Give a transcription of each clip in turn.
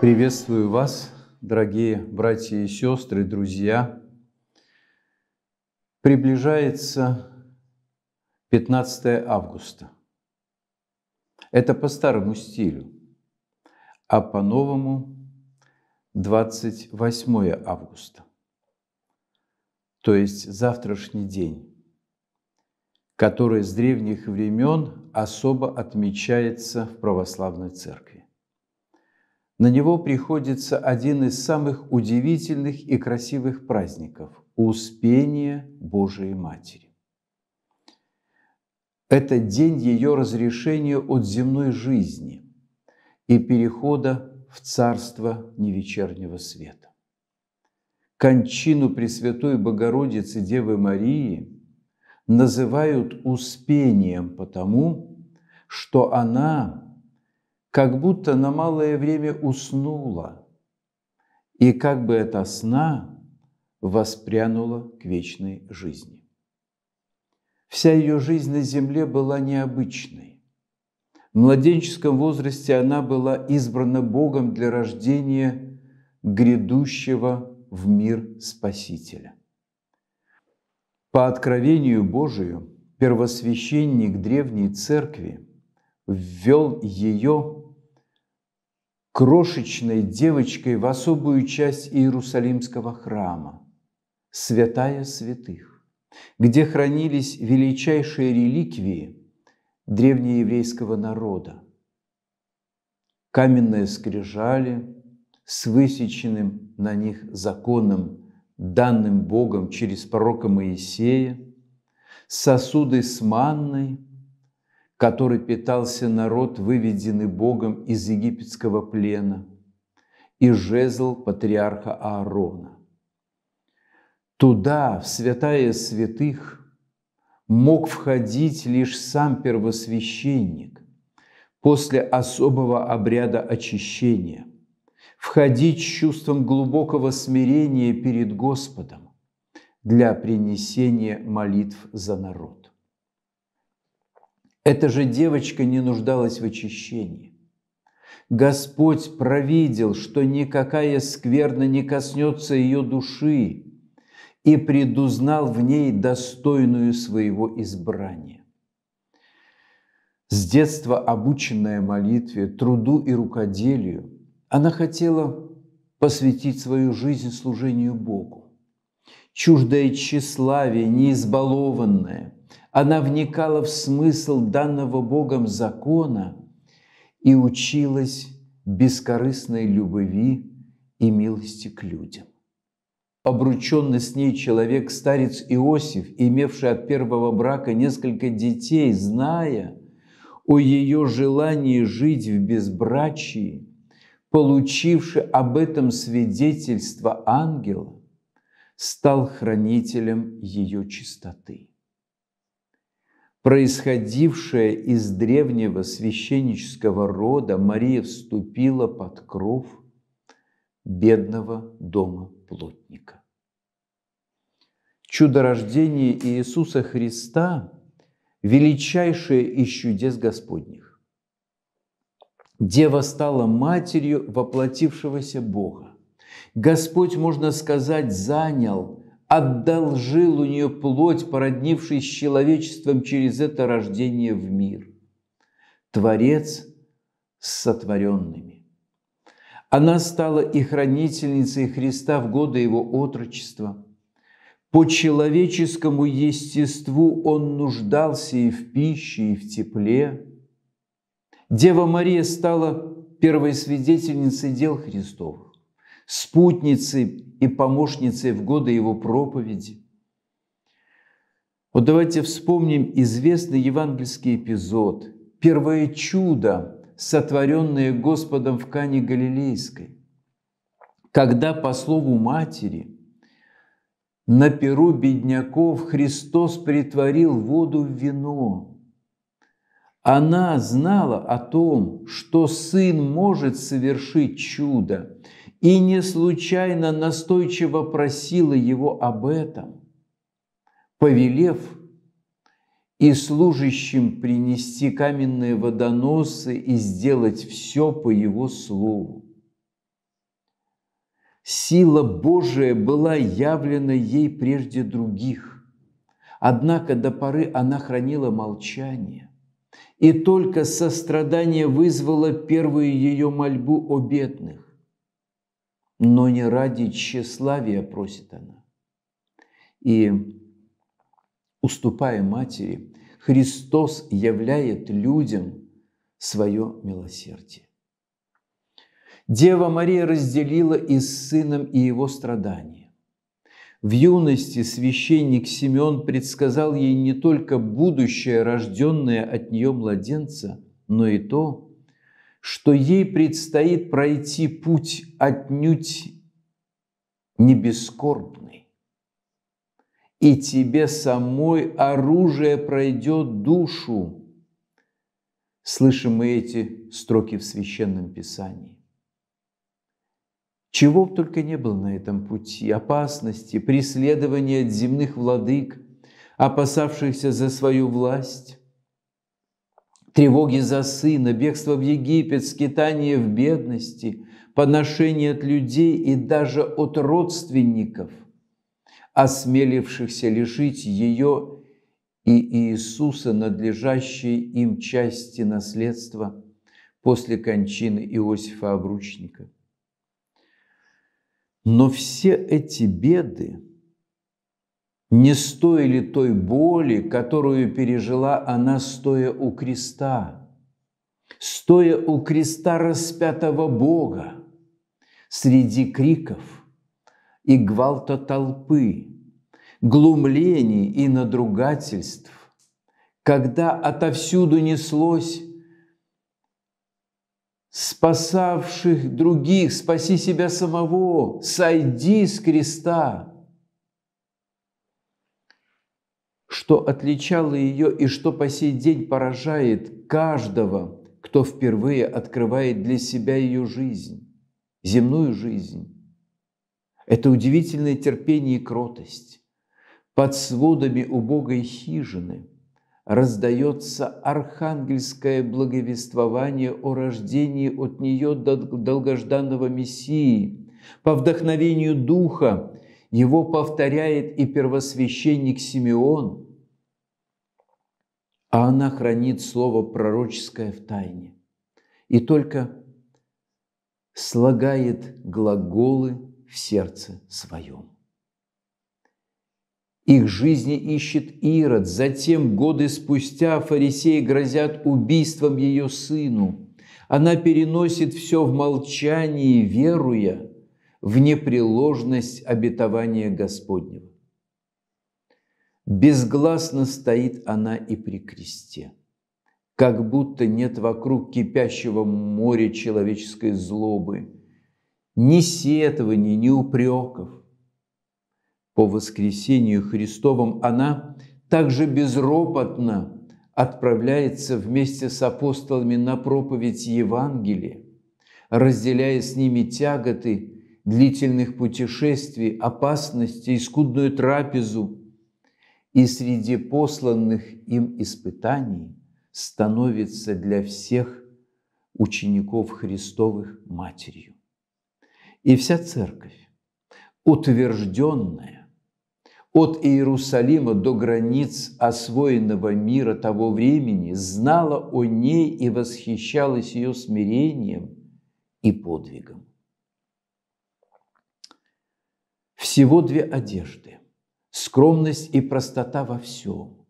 Приветствую вас, дорогие братья и сестры, друзья. Приближается 15 августа. Это по старому стилю, а по новому 28 августа, то есть завтрашний день, который с древних времен особо отмечается в православной церкви на него приходится один из самых удивительных и красивых праздников – Успение Божией Матери. Это день ее разрешения от земной жизни и перехода в царство невечернего света. Кончину Пресвятой Богородицы Девы Марии называют успением потому, что она как будто на малое время уснула, и как бы это сна воспрянула к вечной жизни. Вся ее жизнь на земле была необычной. В младенческом возрасте она была избрана Богом для рождения грядущего в мир Спасителя. По откровению Божию первосвященник Древней Церкви ввел ее крошечной девочкой в особую часть Иерусалимского храма, святая святых, где хранились величайшие реликвии древнееврейского народа. Каменные скрижали с высеченным на них законом, данным Богом через пророка Моисея, сосуды с манной – который питался народ, выведенный Богом из египетского плена, и жезл патриарха Аарона. Туда, в святая святых, мог входить лишь сам первосвященник после особого обряда очищения, входить с чувством глубокого смирения перед Господом для принесения молитв за народ. Эта же девочка не нуждалась в очищении. Господь провидел, что никакая скверна не коснется ее души, и предузнал в ней достойную своего избрания. С детства обученная молитве, труду и рукоделию, она хотела посвятить свою жизнь служению Богу. Чуждое тщеславие, неизбалованное – она вникала в смысл данного Богом закона и училась бескорыстной любви и милости к людям. Обрученный с ней человек-старец Иосиф, имевший от первого брака несколько детей, зная о ее желании жить в безбрачии, получивший об этом свидетельство ангела, стал хранителем ее чистоты. Происходившая из древнего священнического рода, Мария вступила под кров бедного дома плотника. Чудо рождения Иисуса Христа – величайшее из чудес Господних. Дева стала матерью воплотившегося Бога. Господь, можно сказать, занял одолжил у нее плоть, породнившись с человечеством через это рождение в мир. Творец с сотворенными. Она стала и хранительницей Христа в годы его отрочества. По человеческому естеству он нуждался и в пище, и в тепле. Дева Мария стала первой свидетельницей дел Христовых спутницы и помощницы в годы его проповеди. Вот давайте вспомним известный евангельский эпизод, первое чудо, сотворенное Господом в Кане Галилейской, когда, по слову матери, на перу бедняков Христос притворил воду в вино. Она знала о том, что Сын может совершить чудо, и не случайно настойчиво просила его об этом, повелев и служащим принести каменные водоносы и сделать все по его слову. Сила Божия была явлена ей прежде других, однако до поры она хранила молчание, и только сострадание вызвало первую ее мольбу о бедных но не ради тщеславия, просит она. И уступая матери, Христос являет людям свое милосердие. Дева Мария разделила и с сыном, и его страдания. В юности священник Симеон предсказал ей не только будущее, рожденное от нее младенца, но и то, что ей предстоит пройти путь отнюдь не бескорбный. И тебе самой оружие пройдет душу. Слышим мы эти строки в Священном Писании. Чего только не было на этом пути – опасности, преследования от земных владык, опасавшихся за свою власть, Тревоги за сына, бегство в Египет, скитание в бедности, поношение от людей и даже от родственников, осмелившихся лишить ее и Иисуса надлежащей им части наследства после кончины Иосифа Обручника. Но все эти беды – не стоили той боли, которую пережила она, стоя у креста, стоя у креста распятого Бога, среди криков и гвалта толпы, глумлений и надругательств, когда отовсюду неслось «Спасавших других, спаси себя самого, сойди с креста!» что отличало ее и что по сей день поражает каждого, кто впервые открывает для себя ее жизнь, земную жизнь. Это удивительное терпение и кротость. Под сводами убогой хижины раздается архангельское благовествование о рождении от нее долгожданного Мессии. По вдохновению Духа его повторяет и первосвященник Симеон, а она хранит слово пророческое в тайне и только слагает глаголы в сердце своем. Их жизни ищет Ирод, затем годы спустя фарисеи грозят убийством ее сыну. Она переносит все в молчании, веруя – в непреложность обетования Господнего. Безгласно стоит она и при кресте, как будто нет вокруг кипящего моря человеческой злобы, ни сетований, ни упреков. По воскресению Христовом она также безропотно отправляется вместе с апостолами на проповедь Евангелия, разделяя с ними тяготы длительных путешествий, опасностей, скудную трапезу, и среди посланных им испытаний становится для всех учеников Христовых матерью. И вся церковь, утвержденная от Иерусалима до границ освоенного мира того времени, знала о ней и восхищалась ее смирением и подвигом. Всего две одежды – скромность и простота во всем.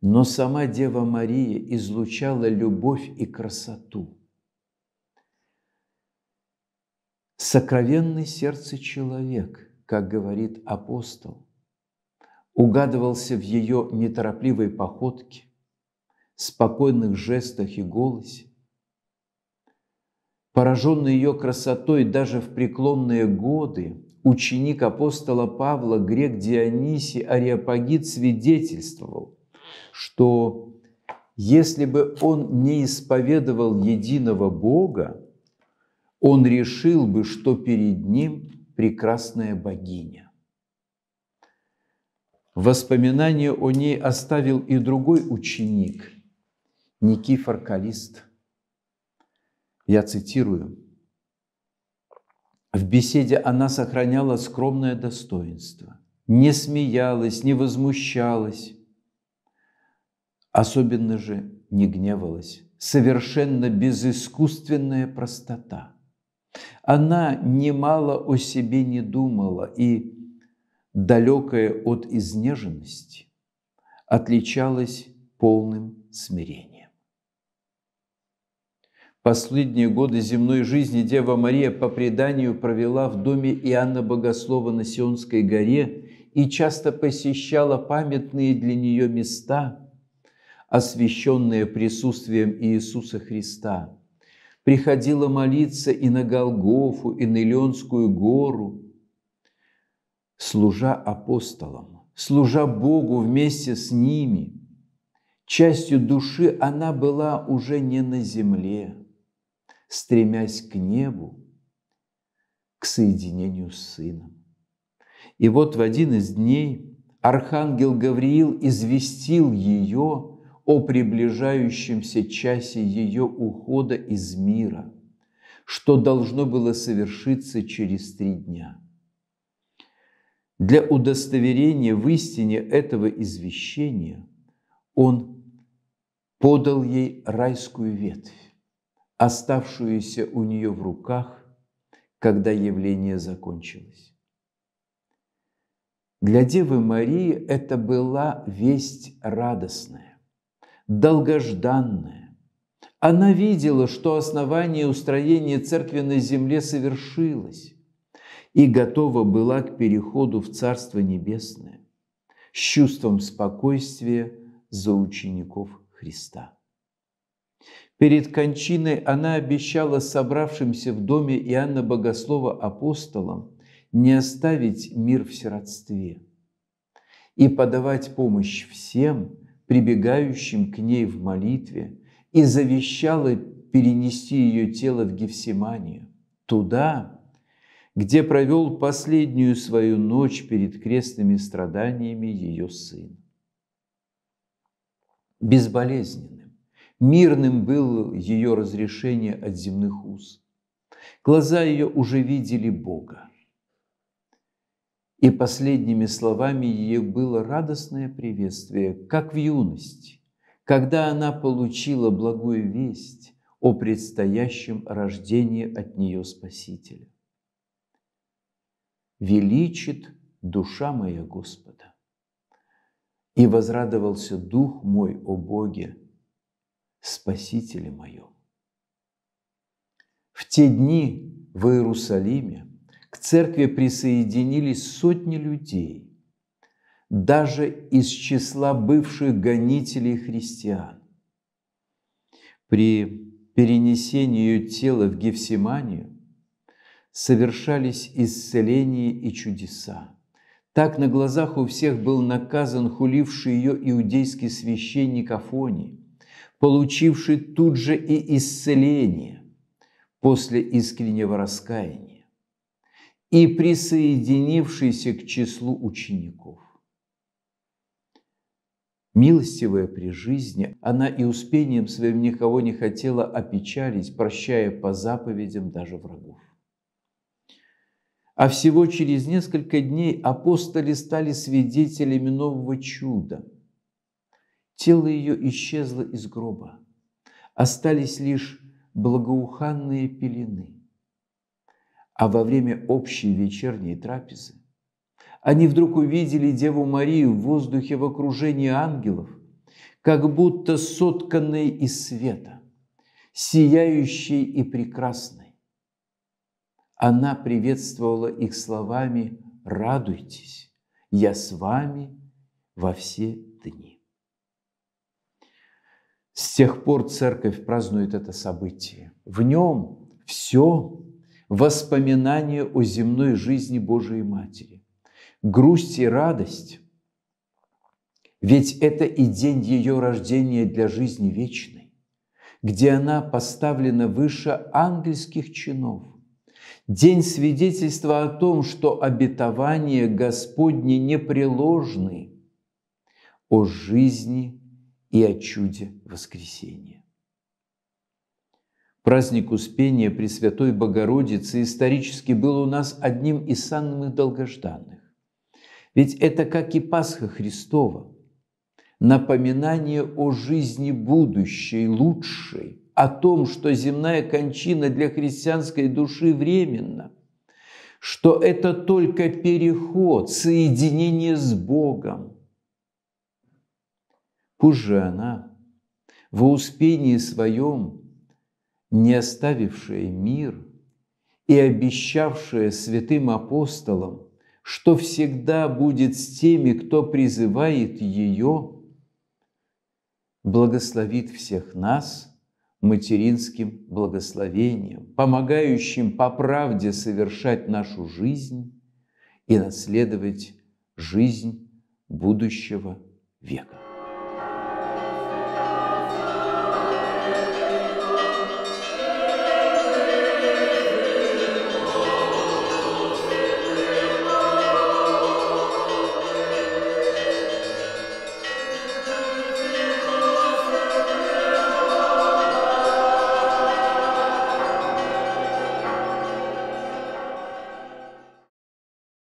Но сама Дева Мария излучала любовь и красоту. Сокровенный сердце человек, как говорит апостол, угадывался в ее неторопливой походке, спокойных жестах и голосе. Пораженный ее красотой даже в преклонные годы, ученик апостола Павла, грек Дионисий Ариапагит, свидетельствовал, что если бы он не исповедовал единого Бога, он решил бы, что перед ним прекрасная богиня. Воспоминание о ней оставил и другой ученик, Никифор Калист. Я цитирую. В беседе она сохраняла скромное достоинство, не смеялась, не возмущалась, особенно же не гневалась. Совершенно безыскусственная простота. Она немало о себе не думала и, далекая от изнеженности, отличалась полным смирением. Последние годы земной жизни Дева Мария по преданию провела в доме Иоанна Богослова на Сионской горе и часто посещала памятные для нее места, освященные присутствием Иисуса Христа. Приходила молиться и на Голгофу, и на Илионскую гору, служа апостолам, служа Богу вместе с ними. Частью души она была уже не на земле – стремясь к небу, к соединению с Сыном. И вот в один из дней архангел Гавриил известил ее о приближающемся часе ее ухода из мира, что должно было совершиться через три дня. Для удостоверения в истине этого извещения он подал ей райскую ветвь оставшуюся у нее в руках, когда явление закончилось. Для Девы Марии это была весть радостная, долгожданная, она видела, что основание устроения церкви на земле совершилось и готова была к переходу в Царство Небесное с чувством спокойствия за учеников Христа. Перед кончиной она обещала собравшимся в доме Иоанна Богослова апостолам не оставить мир в сиротстве и подавать помощь всем, прибегающим к ней в молитве, и завещала перенести ее тело в Гефсиманию, туда, где провел последнюю свою ночь перед крестными страданиями ее сын. Безболезненно Мирным было ее разрешение от земных уз. Глаза ее уже видели Бога. И последними словами ее было радостное приветствие, как в юности, когда она получила благую весть о предстоящем рождении от нее Спасителя. «Величит душа моя Господа, и возрадовался дух мой о Боге, Спасителе моем. В те дни в Иерусалиме к церкви присоединились сотни людей, даже из числа бывших гонителей христиан. При перенесении ее тела в Гефсиманию совершались исцеления и чудеса. Так на глазах у всех был наказан хуливший ее иудейский священник Афоний получивший тут же и исцеление после искреннего раскаяния и присоединившийся к числу учеников. Милостивая при жизни, она и успением своим никого не хотела опечалить, прощая по заповедям даже врагов. А всего через несколько дней апостоли стали свидетелями нового чуда – Тело ее исчезло из гроба. Остались лишь благоуханные пелены. А во время общей вечерней трапезы они вдруг увидели Деву Марию в воздухе в окружении ангелов, как будто сотканной из света, сияющей и прекрасной. Она приветствовала их словами «Радуйтесь, я с вами во все дни». С тех пор церковь празднует это событие. В нем все воспоминание о земной жизни Божией Матери. Грусть и радость, ведь это и день ее рождения для жизни вечной, где она поставлена выше ангельских чинов. День свидетельства о том, что обетование Господне непреложны о жизни и о чуде воскресения. Праздник Успения Пресвятой Богородицы исторически был у нас одним из самых долгожданных. Ведь это как и Пасха Христова, напоминание о жизни будущей, лучшей, о том, что земная кончина для христианской души временна, что это только переход, соединение с Богом, Пусть же она, во успении своем, не оставившая мир и обещавшая святым апостолам, что всегда будет с теми, кто призывает ее, благословит всех нас – материнским благословением, помогающим по правде совершать нашу жизнь и наследовать жизнь будущего века.